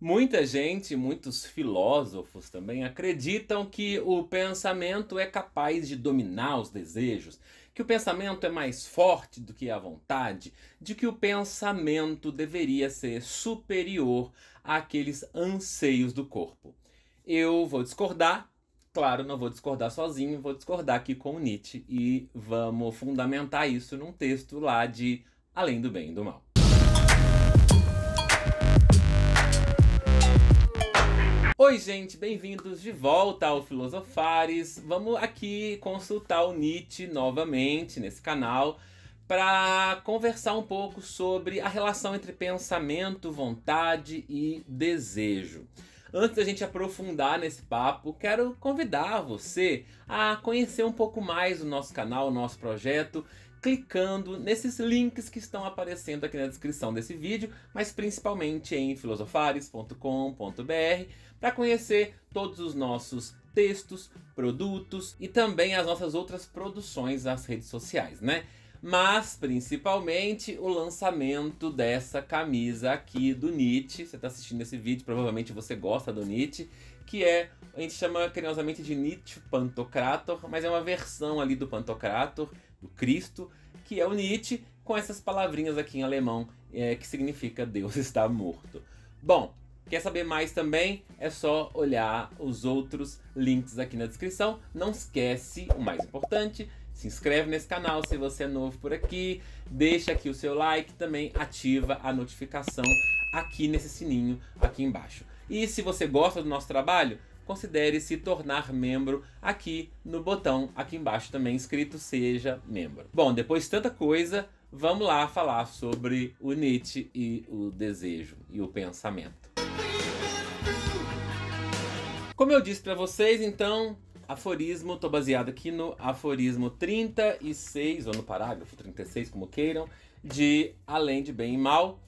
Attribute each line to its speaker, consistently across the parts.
Speaker 1: Muita gente, muitos filósofos também acreditam que o pensamento é capaz de dominar os desejos, que o pensamento é mais forte do que a vontade, de que o pensamento deveria ser superior àqueles anseios do corpo. Eu vou discordar, claro, não vou discordar sozinho, vou discordar aqui com Nietzsche e vamos fundamentar isso num texto lá de Além do Bem e do Mal. Oi, gente, bem-vindos de volta ao Filosofares. Vamos aqui consultar o Nietzsche novamente nesse canal para conversar um pouco sobre a relação entre pensamento, vontade e desejo. Antes da gente aprofundar nesse papo, quero convidar você a conhecer um pouco mais o nosso canal, o nosso projeto clicando nesses links que estão aparecendo aqui na descrição desse vídeo, mas principalmente em filosofares.com.br para conhecer todos os nossos textos, produtos e também as nossas outras produções nas redes sociais, né? mas principalmente o lançamento dessa camisa aqui do Nietzsche. Você está assistindo esse vídeo, provavelmente você gosta do Nietzsche, que é, a gente chama carinhosamente de Nietzsche Pantocrator, mas é uma versão ali do Pantocrator do Cristo, que é o Nietzsche, com essas palavrinhas aqui em alemão, é, que significa Deus está morto. Bom, quer saber mais também? É só olhar os outros links aqui na descrição. Não esquece o mais importante, se inscreve nesse canal se você é novo por aqui, deixa aqui o seu like, também ativa a notificação aqui nesse sininho aqui embaixo. E se você gosta do nosso trabalho, considere se tornar membro aqui no botão aqui embaixo também escrito seja membro. Bom, depois de tanta coisa, vamos lá falar sobre o Nietzsche e o desejo e o pensamento. Como eu disse para vocês, então, aforismo, estou baseado aqui no aforismo 36, ou no parágrafo 36, como queiram, de Além de Bem e Mal,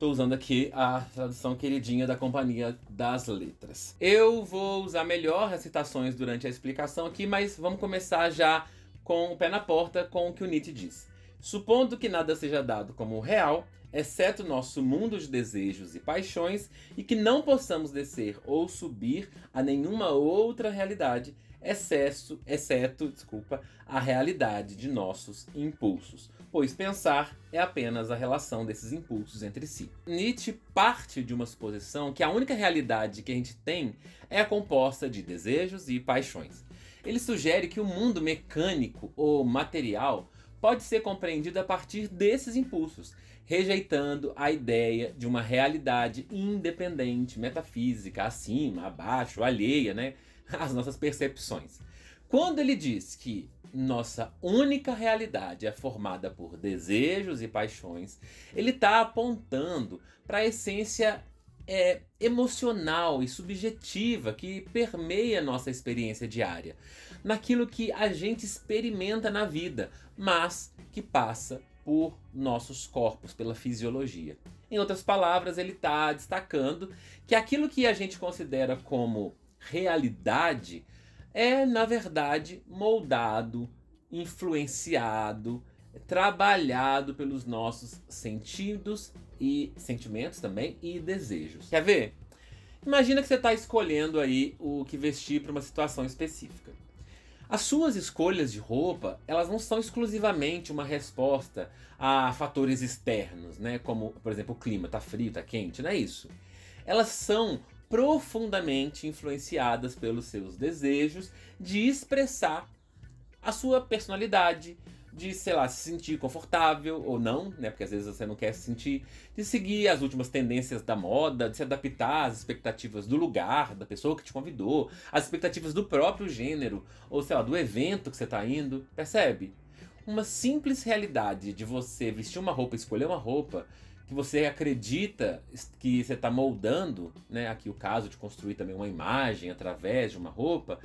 Speaker 1: Estou usando aqui a tradução queridinha da Companhia das Letras. Eu vou usar melhor as citações durante a explicação aqui, mas vamos começar já com o pé na porta com o que o Nietzsche diz. Supondo que nada seja dado como real, exceto nosso mundo de desejos e paixões, e que não possamos descer ou subir a nenhuma outra realidade, excesso, exceto, desculpa, a realidade de nossos impulsos pois pensar é apenas a relação desses impulsos entre si. Nietzsche parte de uma suposição que a única realidade que a gente tem é composta de desejos e paixões. Ele sugere que o mundo mecânico ou material pode ser compreendido a partir desses impulsos, rejeitando a ideia de uma realidade independente, metafísica, acima, abaixo, alheia, né, às nossas percepções. Quando ele diz que nossa única realidade é formada por desejos e paixões, ele está apontando para a essência é, emocional e subjetiva que permeia nossa experiência diária, naquilo que a gente experimenta na vida, mas que passa por nossos corpos, pela fisiologia. Em outras palavras, ele está destacando que aquilo que a gente considera como realidade é, na verdade, moldado, influenciado, trabalhado pelos nossos sentidos e sentimentos também e desejos. Quer ver? Imagina que você está escolhendo aí o que vestir para uma situação específica. As suas escolhas de roupa, elas não são exclusivamente uma resposta a fatores externos, né? Como, por exemplo, o clima, tá frio, tá quente, não é isso. Elas são profundamente influenciadas pelos seus desejos de expressar a sua personalidade, de, sei lá, se sentir confortável ou não, né? Porque às vezes você não quer se sentir, de seguir as últimas tendências da moda, de se adaptar às expectativas do lugar, da pessoa que te convidou, às expectativas do próprio gênero, ou sei lá, do evento que você está indo, percebe? Uma simples realidade de você vestir uma roupa, escolher uma roupa, que você acredita que você está moldando, né? Aqui o caso de construir também uma imagem através de uma roupa,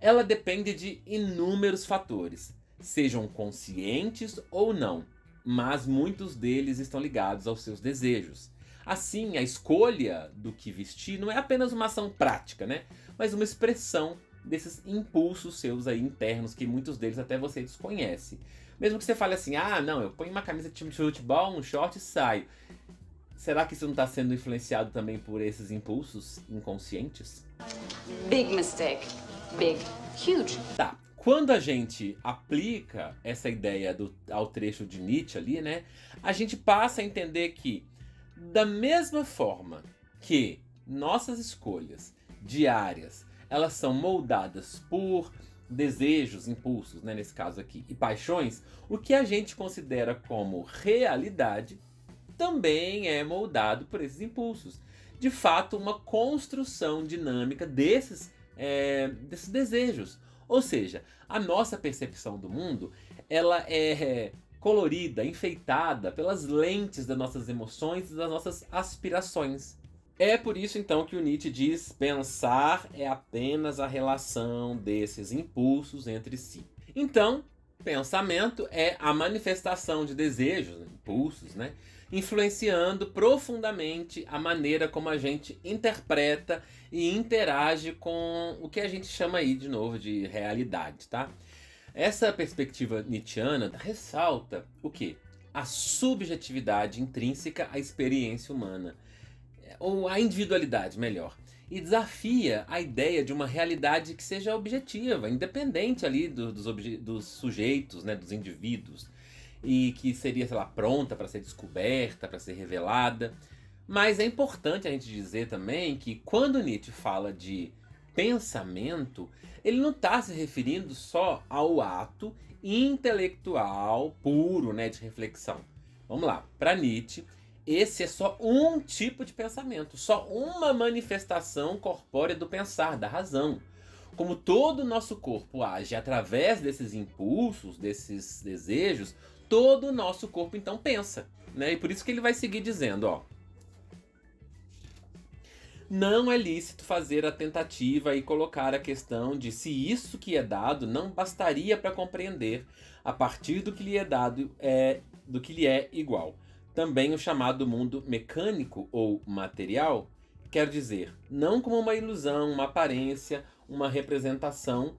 Speaker 1: ela depende de inúmeros fatores, sejam conscientes ou não, mas muitos deles estão ligados aos seus desejos. Assim, a escolha do que vestir não é apenas uma ação prática, né? Mas uma expressão desses impulsos seus aí internos que muitos deles até você desconhece. Mesmo que você fale assim, ah, não, eu ponho uma camisa de time de futebol, um short e saio. Será que isso não está sendo influenciado também por esses impulsos inconscientes? Big mistake. Big. Huge. Tá. Quando a gente aplica essa ideia do, ao trecho de Nietzsche ali, né? A gente passa a entender que, da mesma forma que nossas escolhas diárias elas são moldadas por desejos, impulsos, né, nesse caso aqui, e paixões, o que a gente considera como realidade também é moldado por esses impulsos. De fato, uma construção dinâmica desses, é, desses desejos. Ou seja, a nossa percepção do mundo ela é colorida, enfeitada pelas lentes das nossas emoções e das nossas aspirações. É por isso então que o Nietzsche diz: pensar é apenas a relação desses impulsos entre si. Então, pensamento é a manifestação de desejos, né, impulsos, né? influenciando profundamente a maneira como a gente interpreta e interage com o que a gente chama aí de novo de realidade, tá? Essa perspectiva nietzschiana ressalta o que? A subjetividade intrínseca à experiência humana ou a individualidade, melhor, e desafia a ideia de uma realidade que seja objetiva, independente ali do, dos, dos, sujeitos, né, dos indivíduos, e que seria, sei lá, pronta para ser descoberta, para ser revelada. Mas é importante a gente dizer também que quando Nietzsche fala de pensamento, ele não está se referindo só ao ato intelectual puro, né, de reflexão. Vamos lá, para Nietzsche, esse é só um tipo de pensamento, só uma manifestação corpórea do pensar, da razão. Como todo o nosso corpo age através desses impulsos, desses desejos, todo o nosso corpo então pensa. Né? E por isso que ele vai seguir dizendo, ó. Não é lícito fazer a tentativa e colocar a questão de se isso que é dado não bastaria para compreender a partir do que lhe é dado é do que lhe é igual. Também o chamado mundo mecânico ou material quer dizer não como uma ilusão, uma aparência, uma representação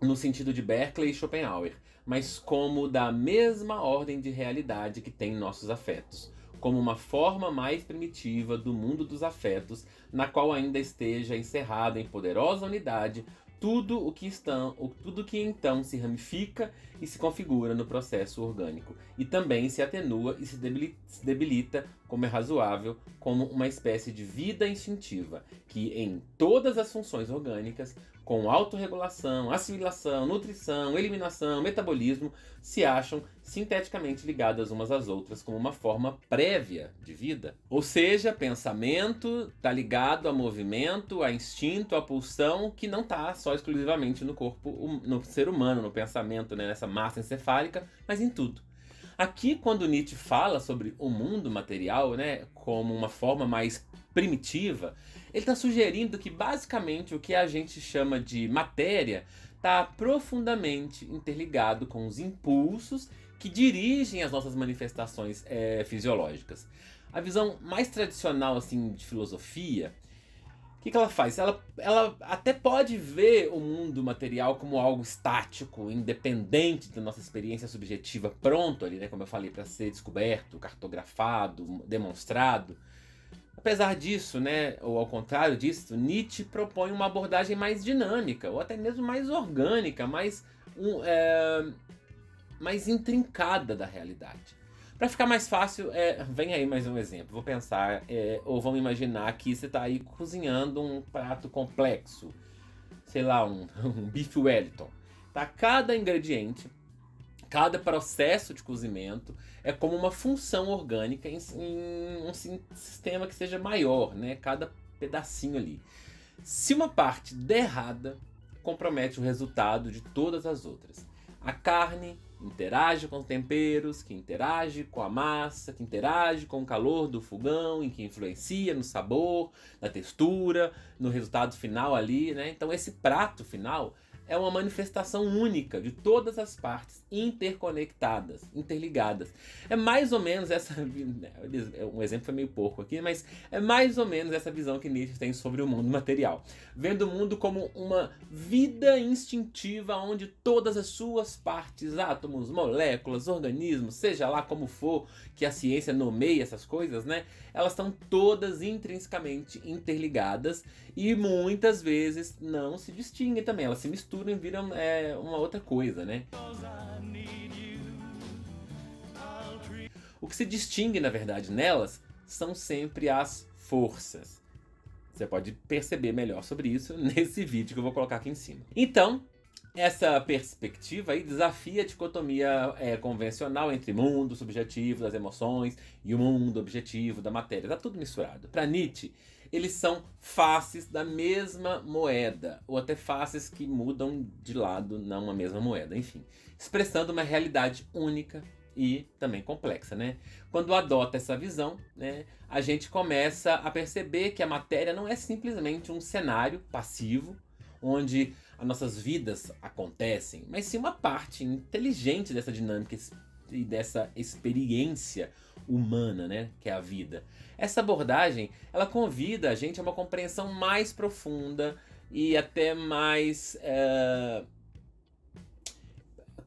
Speaker 1: no sentido de Berkeley e Schopenhauer, mas como da mesma ordem de realidade que tem nossos afetos, como uma forma mais primitiva do mundo dos afetos, na qual ainda esteja encerrada em poderosa unidade tudo o que estão, tudo que então se ramifica e se configura no processo orgânico, e também se atenua e se debilita, se debilita, como é razoável, como uma espécie de vida instintiva, que em todas as funções orgânicas com autorregulação, assimilação, nutrição, eliminação, metabolismo, se acham sinteticamente ligadas umas às outras como uma forma prévia de vida. Ou seja, pensamento está ligado a movimento, a instinto, a pulsão, que não está só exclusivamente no corpo, no ser humano, no pensamento, né, nessa massa encefálica, mas em tudo. Aqui, quando Nietzsche fala sobre o mundo material, né, como uma forma mais primitiva, ele está sugerindo que basicamente o que a gente chama de matéria está profundamente interligado com os impulsos que dirigem as nossas manifestações é, fisiológicas. A visão mais tradicional assim de filosofia que, que ela faz? Ela, ela até pode ver o mundo material como algo estático, independente da nossa experiência subjetiva, pronto ali, né? Como eu falei, para ser descoberto, cartografado, demonstrado. Apesar disso, né, ou ao contrário disso, Nietzsche propõe uma abordagem mais dinâmica, ou até mesmo mais orgânica, mais, um, é, mais intrincada da realidade. Para ficar mais fácil, é, vem aí mais um exemplo. Vou pensar, é, ou vamos imaginar que você está aí cozinhando um prato complexo, sei lá, um, um bife Wellington. Tá? Cada ingrediente, cada processo de cozimento é como uma função orgânica em, em um sistema que seja maior, né? Cada pedacinho ali. Se uma parte der errada, compromete o resultado de todas as outras. A carne, interage com os temperos, que interage com a massa, que interage com o calor do fogão e que influencia no sabor, na textura, no resultado final ali, né? Então esse prato final é uma manifestação única de todas as partes interconectadas, interligadas. É mais ou menos essa. Né, é, um exemplo foi meio pouco aqui, mas é mais ou menos essa visão que Nietzsche tem sobre o mundo material. Vendo o mundo como uma vida instintiva onde todas as suas partes, átomos, moléculas, organismos, seja lá como for que a ciência nomeie essas coisas, né? Elas estão todas intrinsecamente interligadas e muitas vezes não se distinguem também, elas se misturam e vira é, uma outra coisa, né? O que se distingue, na verdade, nelas são sempre as forças. Você pode perceber melhor sobre isso nesse vídeo que eu vou colocar aqui em cima. Então, essa perspectiva aí desafia a dicotomia é, convencional entre mundo subjetivo das emoções e o mundo objetivo da matéria. Está tudo misturado. Para Nietzsche, eles são faces da mesma moeda, ou até faces que mudam de lado na mesma moeda, enfim, expressando uma realidade única e também complexa, né? Quando adota essa visão, né, a gente começa a perceber que a matéria não é simplesmente um cenário passivo onde as nossas vidas acontecem, mas sim uma parte inteligente dessa dinâmica e dessa experiência humana, né, que é a vida. Essa abordagem, ela convida a gente a uma compreensão mais profunda e até mais é,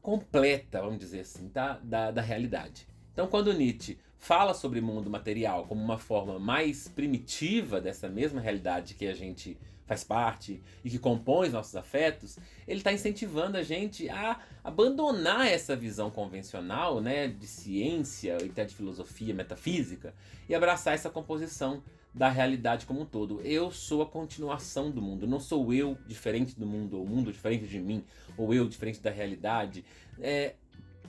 Speaker 1: completa, vamos dizer assim, tá? da, da realidade. Então, quando Nietzsche fala sobre mundo material como uma forma mais primitiva dessa mesma realidade que a gente faz parte e que compõe os nossos afetos, ele está incentivando a gente a abandonar essa visão convencional né, de ciência e até de filosofia metafísica e abraçar essa composição da realidade como um todo. Eu sou a continuação do mundo, não sou eu diferente do mundo, ou o mundo diferente de mim, ou eu diferente da realidade. É,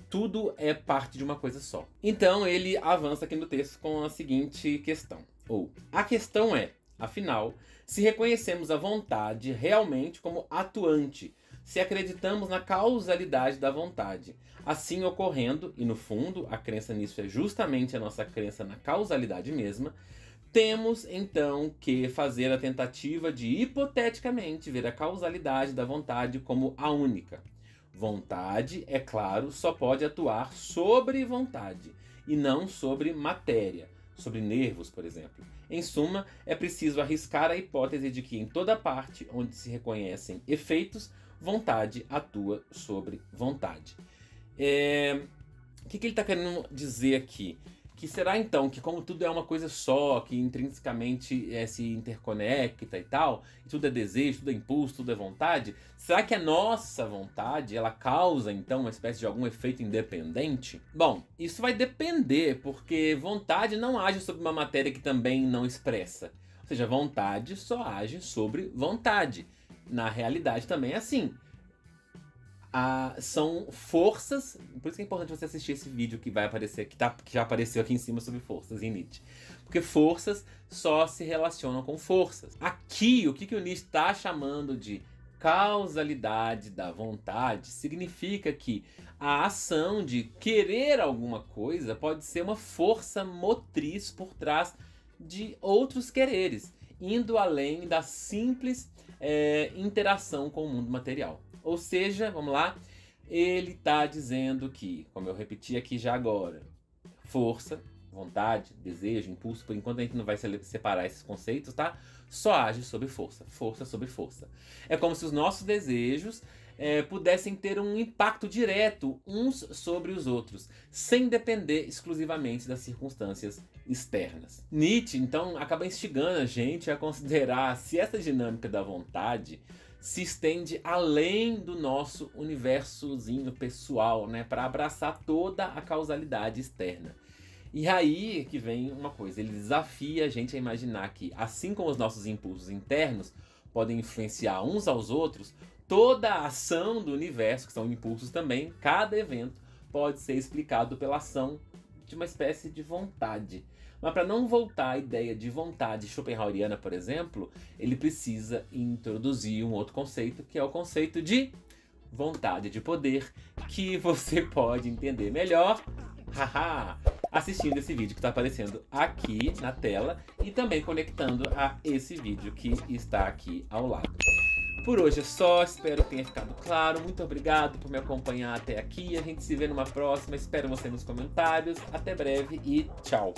Speaker 1: tudo é parte de uma coisa só. Então ele avança aqui no texto com a seguinte questão. Ou, a questão é, afinal, se reconhecemos a vontade realmente como atuante, se acreditamos na causalidade da vontade. Assim ocorrendo, e no fundo, a crença nisso é justamente a nossa crença na causalidade mesma, temos então que fazer a tentativa de hipoteticamente ver a causalidade da vontade como a única. Vontade, é claro, só pode atuar sobre vontade e não sobre matéria, sobre nervos, por exemplo. Em suma, é preciso arriscar a hipótese de que em toda parte onde se reconhecem efeitos, vontade atua sobre vontade. É... O que, que ele está querendo dizer aqui? Que será então que, como tudo é uma coisa só, que intrinsecamente é, se interconecta e tal, e tudo é desejo, tudo é impulso, tudo é vontade, será que a nossa vontade ela causa então uma espécie de algum efeito independente? Bom, isso vai depender, porque vontade não age sobre uma matéria que também não expressa. Ou seja, vontade só age sobre vontade. Na realidade também é assim ah, são forças. Por isso que é importante você assistir esse vídeo que vai aparecer, que, tá, que já apareceu aqui em cima sobre forças em Nietzsche. Porque forças só se relacionam com forças. Aqui, o que, que o Nietzsche está chamando de causalidade da vontade significa que a ação de querer alguma coisa pode ser uma força motriz por trás de outros quereres, indo além da simples é, interação com o mundo material. Ou seja, vamos lá, ele está dizendo que, como eu repeti aqui já agora, força, vontade, desejo, impulso, por enquanto a gente não vai separar esses conceitos, tá? Só age sobre força, força sobre força. É como se os nossos desejos é, pudessem ter um impacto direto uns sobre os outros, sem depender exclusivamente das circunstâncias externas. Nietzsche, então, acaba instigando a gente a considerar se essa dinâmica da vontade se estende além do nosso universozinho pessoal, né, para abraçar toda a causalidade externa. E aí que vem uma coisa, ele desafia a gente a imaginar que, assim como os nossos impulsos internos podem influenciar uns aos outros, toda a ação do universo, que são impulsos também, cada evento pode ser explicado pela ação de uma espécie de vontade. Mas para não voltar à ideia de vontade schopenhaueriana, por exemplo, ele precisa introduzir um outro conceito, que é o conceito de vontade de poder, que você pode entender melhor assistindo esse vídeo que está aparecendo aqui na tela e também conectando a esse vídeo que está aqui ao lado. Por hoje é só, espero que tenha ficado claro. Muito obrigado por me acompanhar até aqui. A gente se vê numa próxima. Espero você nos comentários. Até breve e tchau.